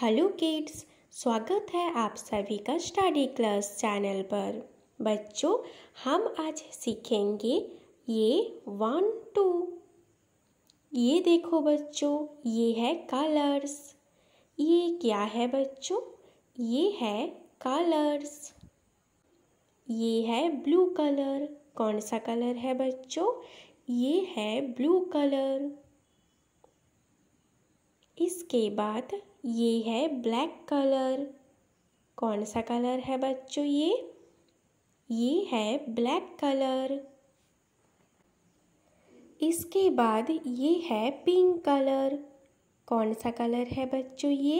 hello kids स्वागत है आप सभी का स्टडी क्लास चैनल पर बच्चों हम आज सीखेंगे ये वन टू ये देखो बच्चों ये है कलर्स ये क्या है बच्चों ये है कलर्स ये है ब्लू कलर कौन सा कलर है बच्चों ये है ब्लू कलर इसके बाद ये है ब्लैक कलर कौन सा कलर है बच्चों ये ये है ब्लैक कलर इसके बाद ये है पिंक कलर कौन सा कलर है बच्चों ये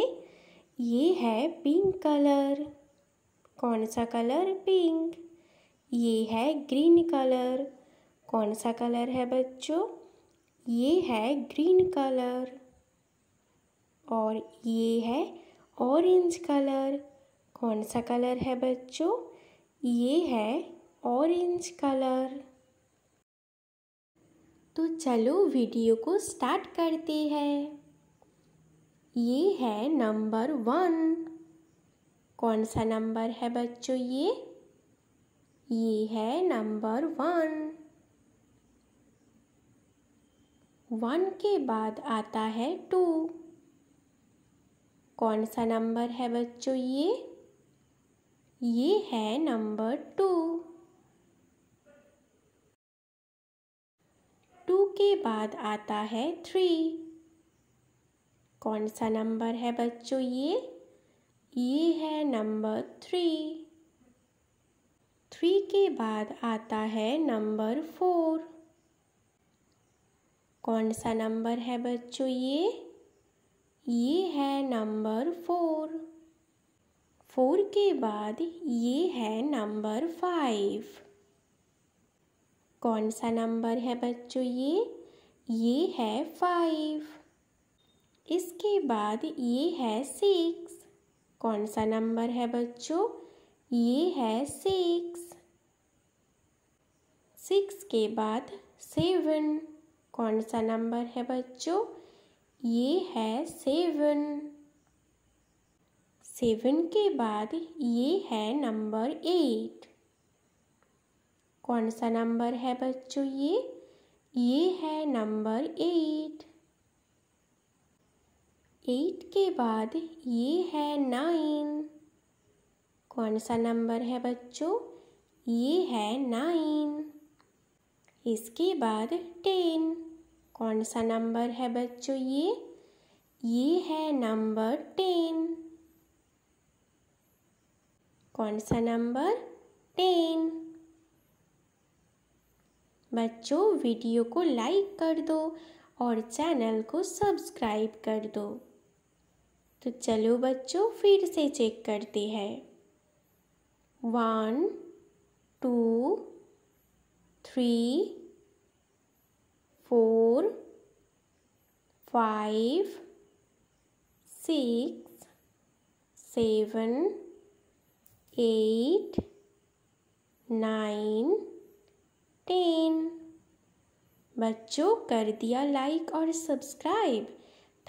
ये है पिंक कलर कौन सा कलर पिंक ये है ग्रीन कलर कौन सा कलर है बच्चों ये है ग्रीन कलर और ये है ऑरेंज कलर कौन सा कलर है बच्चों ये है ऑरेंज कलर तो चलो वीडियो को स्टार्ट करते हैं ये है नंबर वन कौन सा नंबर है बच्चों ये ये है नंबर वन वन के बाद आता है टू कौन सा नंबर है बच्चों ये ये है नंबर टू टू के बाद आता है थ्री कौन सा नंबर है बच्चों ये ये है नंबर थ्री थ्री के बाद आता है नंबर फोर कौन सा नंबर है बच्चों ये ये है नंबर फोर फोर के बाद ये है नंबर फाइव कौन सा नंबर है बच्चों ये ये है फाइव इसके बाद ये है सिक्स कौन सा नंबर है बच्चों ये है सिक्स सिक्स के बाद सेवन कौन सा नंबर है बच्चों ये है सेवन सेवन के बाद ये है नंबर एट कौन सा नंबर है बच्चों ये ये है नंबर एट एट के बाद ये है नाइन कौन सा नंबर है बच्चों ये है नाइन इसके बाद टेन कौन सा नंबर है बच्चों ये ये है नंबर टेन कौन सा नंबर टेन बच्चों वीडियो को लाइक कर दो और चैनल को सब्सक्राइब कर दो तो चलो बच्चों फिर से चेक करते हैं one two three four, five, six, seven, eight, nine, ten बच्चों कर दिया लाइक और सब्सक्राइब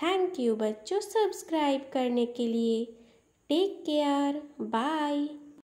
थैंक यू बच्चों सब्सक्राइब करने के लिए टेक केयर बाय